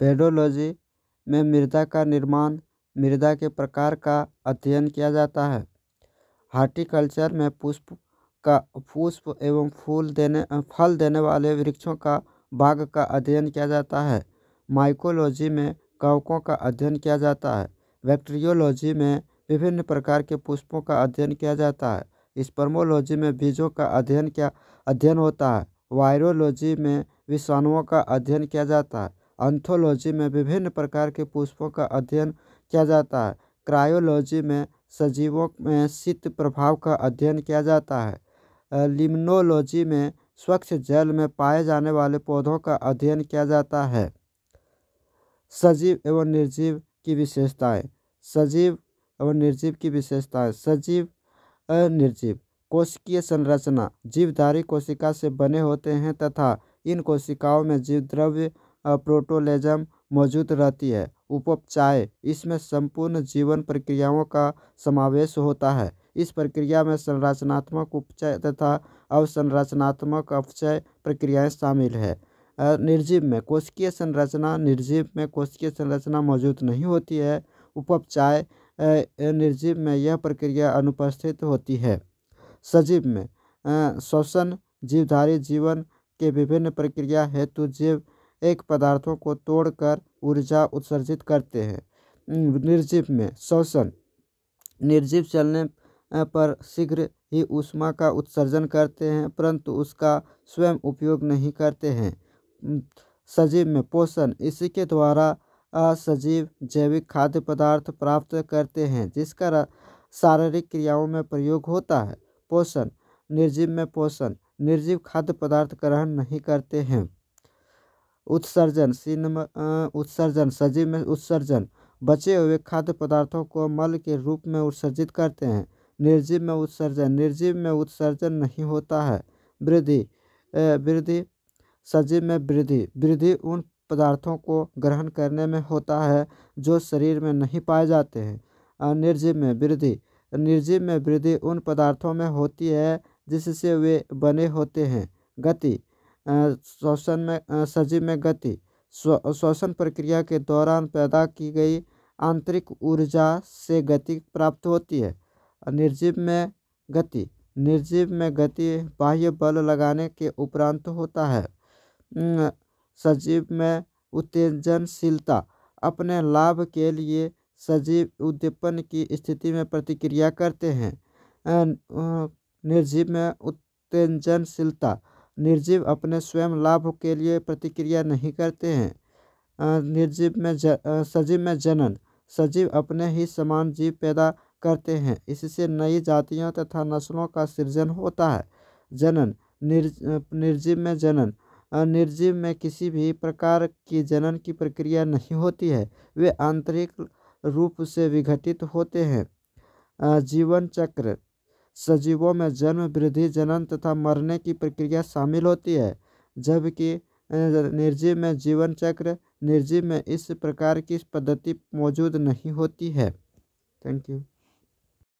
pedology में मृदा का निर्माण, मृदा के प्रकार का अध्ययन किया जाता है हॉर्टिकल्चर में पुष्प का पुष्प एवं फूल देने फल देने वाले वृक्षों का बाग का अध्ययन किया जाता है माइकोलॉजी में कवकों का अध्ययन किया जाता है बैक्टीरियोलॉजी में विभिन्न प्रकार के पुष्पों का अध्ययन किया जाता है स्पर्मोलॉजी में बीजों का अध्ययन क्या अध्ययन होता है वायरोलॉजी में विषाणुओं का अध्ययन किया जाता है अंथोलॉजी में विभिन्न प्रकार के पुष्पों का अध्ययन किया जाता है क्रायोलॉजी में सजीवों में शीत प्रभाव का अध्ययन किया जाता है लिम्नोलॉजी में स्वच्छ जल में पाए जाने वाले पौधों का अध्ययन किया जाता है सजीव एवं निर्जीव की विशेषताएं सजीव एवं निर्जीव की विशेषताएं सजीव निर्जीव कोशिकीय संरचना जीवधारी कोशिका से बने होते हैं तथा इन कोशिकाओं में जीव द्रव्य प्रोटोलेजम मौजूद रहती है उपोपचाय इसमें संपूर्ण जीवन प्रक्रियाओं का समावेश होता है इस प्रक्रिया में संरचनात्मक उपचय तथा अवसंरचनात्मक अपचय प्रक्रियाएं शामिल है निर्जीव में कोशिकीय संरचना निर्जीव में कोशिकीय संरचना मौजूद नहीं होती है उपोपचाय निर्जीव में यह प्रक्रिया अनुपस्थित होती है सजीव में श्वसन जीवधारी जीवन के विभिन्न प्रक्रिया हेतु जीव एक पदार्थों को तोड़कर ऊर्जा उत्सर्जित करते हैं निर्जीव में शोषण निर्जीव चलने पर शीघ्र ही ऊष्मा का उत्सर्जन करते हैं परंतु उसका स्वयं उपयोग नहीं करते हैं सजीव में पोषण इसी के द्वारा सजीव जैविक खाद्य पदार्थ प्राप्त करते हैं जिसका शारीरिक क्रियाओं में प्रयोग होता है पोषण निर्जीव में पोषण निर्जीव खाद्य पदार्थ ग्रहण नहीं करते हैं उत्सर्जन सिन्म उत्सर्जन सजीव में उत्सर्जन बचे हुए खाद्य पदार्थों को मल के रूप में उत्सर्जित करते हैं निर्जीव में उत्सर्जन निर्जीव में उत्सर्जन नहीं होता है वृद्धि वृद्धि सजीव में वृद्धि वृद्धि उन पदार्थों को ग्रहण करने में होता है जो शरीर में नहीं पाए जाते हैं निर्जीव में वृद्धि निर्जीव में वृद्धि उन पदार्थों में होती है जिससे वे बने होते हैं गति श्वसन में सजीव में गति श्वसन प्रक्रिया के दौरान पैदा की गई आंतरिक ऊर्जा से गति प्राप्त होती है निर्जीव में गति निर्जीव में गति बाह्य बल लगाने के उपरांत होता है सजीव में उत्तेजनशीलता अपने लाभ के लिए सजीव उद्दीपन की स्थिति में प्रतिक्रिया करते हैं निर्जीव में उत्तेजनशीलता निर्जीव अपने स्वयं लाभ के लिए प्रतिक्रिया नहीं करते हैं निर्जीव में ज, सजीव में जनन सजीव अपने ही समान जीव पैदा करते हैं इससे नई जातियों तथा नस्लों का सृजन होता है जनन निर्ज, निर्जीव में जनन निर्जीव में किसी भी प्रकार की जनन की प्रक्रिया नहीं होती है वे आंतरिक रूप से विघटित होते हैं जीवन चक्र सजीवों में जन्म वृद्धि जनन तथा मरने की प्रक्रिया शामिल होती है जबकि निर्जीव में जीवन चक्र निर्जीव में इस प्रकार की पद्धति मौजूद नहीं होती है थैंक यू